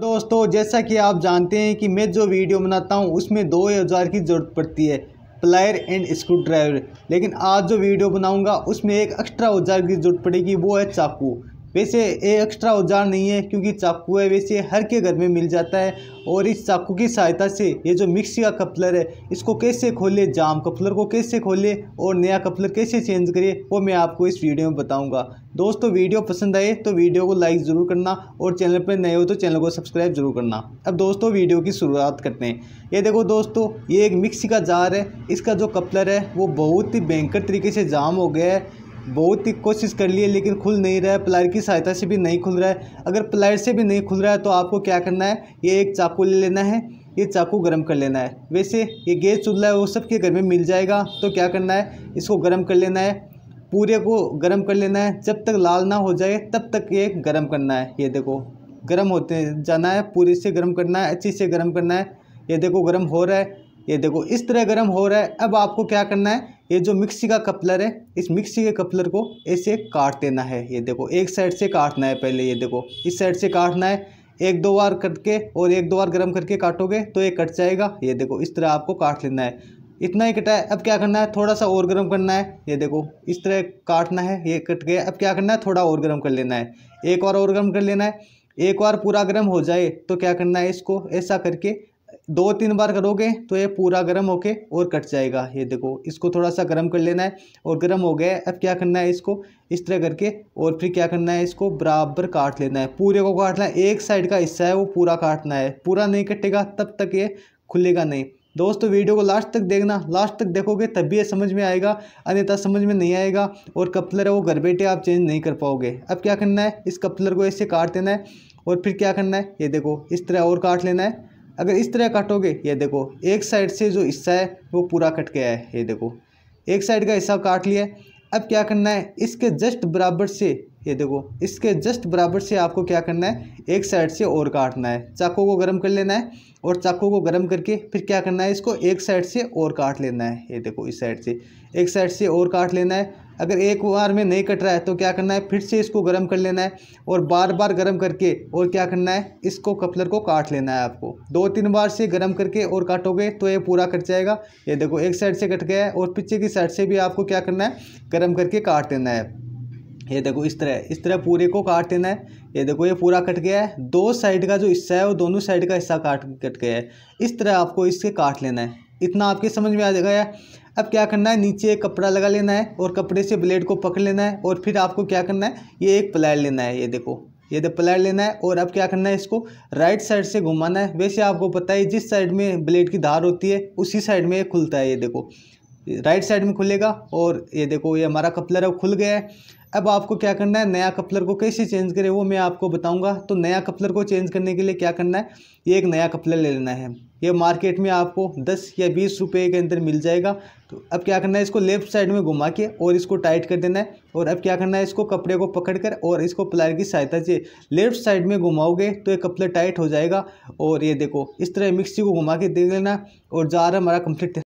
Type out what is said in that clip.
दोस्तों जैसा कि आप जानते हैं कि मैं जो वीडियो बनाता हूँ उसमें दो औजार की ज़रूरत पड़ती है प्लायर एंड स्क्रू ड्राइवर लेकिन आज जो वीडियो बनाऊंगा उसमें एक एक्स्ट्रा औजार की ज़रूरत पड़ेगी वो है चाकू वैसे ये एक्स्ट्रा औजार नहीं है क्योंकि चाकू है वैसे हर के घर में मिल जाता है और इस चाकू की सहायता से ये जो मिक्सी का कपलर है इसको कैसे खोले जाम कपलर को कैसे खोले और नया कपलर कैसे चेंज करिए वो मैं आपको इस वीडियो में बताऊँगा दोस्तों वीडियो पसंद आए तो वीडियो को लाइक ज़रूर करना और चैनल पर नए हो तो चैनल को सब्सक्राइब जरूर करना अब दोस्तों वीडियो की शुरुआत करते हैं ये देखो दोस्तों ये एक मिक्सी का जार है इसका जो कपलर है वो बहुत ही भयंकर तरीके से जाम हो गया है बहुत ही कोशिश कर ली है लेकिन खुल नहीं रहा है प्लायर की सहायता से भी नहीं खुल रहा है अगर प्लायर से भी नहीं खुल रहा है तो आपको क्या करना है ये एक चाकू ले लेना है ये चाकू गर्म कर लेना है वैसे ये गैस चूल्हा है वो सबके घर में मिल जाएगा तो क्या करना है इसको गर्म कर लेना है पूरे को गर्म कर लेना है जब तक लाल ना हो जाए तब तक ये गर्म करना है ये देखो गर्म होते जाना है पूरे से गर्म करना है अच्छे से गर्म करना है ये देखो गर्म हो रहा है ये देखो इस तरह गर्म हो रहा है अब आपको क्या करना है ये जो मिक्सी का कपलर है इस मिक्सी के कपलर को ऐसे काट देना है ये देखो एक साइड से काटना है पहले ये देखो इस साइड से काटना है एक दो बार करके और एक दो बार गर्म करके काटोगे तो ये कट जाएगा ये देखो इस तरह आपको काट लेना है इतना ही कटा है अब क्या करना है थोड़ा सा और गर्म करना है ये देखो इस तरह काटना है ये कट गया अब क्या करना है थोड़ा और गर्म कर लेना है एक बार और गर्म कर लेना है एक बार पूरा गर्म हो जाए तो क्या करना है इसको ऐसा करके दो तीन बार करोगे तो ये पूरा गर्म होके और कट जाएगा ये देखो इसको थोड़ा सा गर्म कर लेना है और गर्म हो गया है अब क्या करना है इसको इस तरह करके और फिर क्या करना है इसको बराबर काट लेना है पूरे को काटना है एक साइड का हिस्सा है वो पूरा काटना है पूरा नहीं कटेगा तब तक ये खुलेगा नहीं दोस्तों वीडियो को लास्ट तक देखना लास्ट तक देखोगे तब भी ये समझ में आएगा अन्यथा समझ में नहीं आएगा और कपलर है वो घर बैठे आप चेंज नहीं कर पाओगे अब क्या करना है इस कपलर को ऐसे काट देना है और फिर क्या करना है ये देखो इस तरह और काट लेना है अगर इस तरह काटोगे ये देखो एक साइड से जो हिस्सा है वो पूरा कट गया है ये देखो एक साइड का हिस्सा काट लिया अब क्या करना है इसके जस्ट बराबर से ये देखो इसके जस्ट बराबर से आपको क्या करना है एक साइड से और काटना है चाकू को गर्म कर लेना है और चाकू को गर्म करके फिर क्या करना है इसको एक साइड से और काट लेना है ये देखो इस साइड से एक साइड से और काट लेना है अगर एक बार में नहीं कट रहा है तो क्या करना है फिर से इसको गर्म कर लेना है और बार बार गर्म करके और क्या करना है इसको कपलर को काट लेना है आपको दो तीन बार से गर्म करके और काटोगे तो ये पूरा कट जाएगा ये देखो एक साइड से कट गया है और पीछे की साइड से भी आपको क्या करना है गर्म करके काट देना है ये देखो इस तरह इस तरह पूरे को काट देना है ये देखो ये पूरा कट गया है दो साइड का जो हिस्सा है वो दोनों साइड का हिस्सा काट कट गया है इस तरह आपको इसके काट लेना है इतना आपके समझ में आ जाएगा अब क्या करना है नीचे एक कपड़ा लगा लेना है और कपड़े से ब्लेड को पकड़ लेना है और फिर आपको क्या करना है ये एक प्लायर लेना है ये देखो ये तो प्लायर लेना है और अब क्या करना है इसको राइट साइड से घुमाना है वैसे आपको पता है जिस साइड में ब्लेड की धार होती है उसी साइड में ये खुलता है ये देखो राइट साइड में खुलेगा और ये देखो ये हमारा कपलर अब खुल गया है अब आपको क्या करना है नया कपलर को कैसे चेंज करें वो मैं आपको बताऊंगा तो नया कपलर को चेंज करने के लिए क्या करना है ये एक नया कपलर ले लेना है ये मार्केट में आपको दस या बीस रुपये के अंदर मिल जाएगा तो अब क्या करना है इसको लेफ्ट साइड में घुमा के और इसको टाइट कर देना है और अब क्या करना है इसको कपड़े को पकड़ कर और इसको प्लायर की सहायता से लेफ्ट साइड में घुमाओगे तो ये कपलर टाइट हो जाएगा और ये देखो इस तरह मिक्सी को घुमा के देख लेना और जा रहा हमारा कंप्लीट